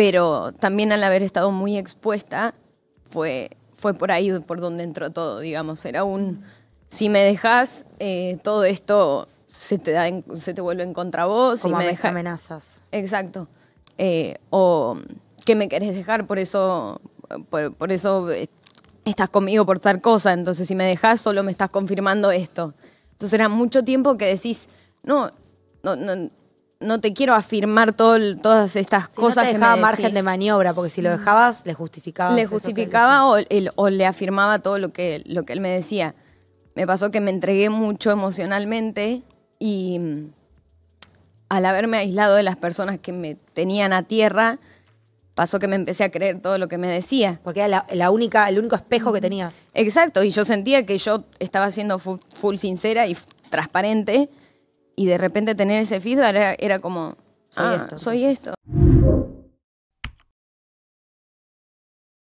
pero también al haber estado muy expuesta, fue, fue por ahí por donde entró todo, digamos, era un, si me dejas, eh, todo esto se te, da se te vuelve en contra vos. y me deja amenazas. Exacto. Eh, o ¿qué me querés dejar, por eso, por, eso eh, estás conmigo por tal cosa, entonces si me dejas solo me estás confirmando esto. Entonces era mucho tiempo que decís, no, no, no no te quiero afirmar todo, todas estas cosas no que margen de maniobra, porque si lo dejabas, le justificaba. Le justificaba o, le afirmaba todo lo que, lo que él me decía. Me pasó que me entregué mucho emocionalmente y mm, al haberme aislado de las personas que me tenían a tierra, pasó que me empecé a creer todo lo que me decía. Porque era la, única, el único espejo que tenías. Exacto, y yo sentía que yo estaba siendo full, sincera y transparente y de repente tener ese feedback era, era como, soy ah, esto. Soy esto.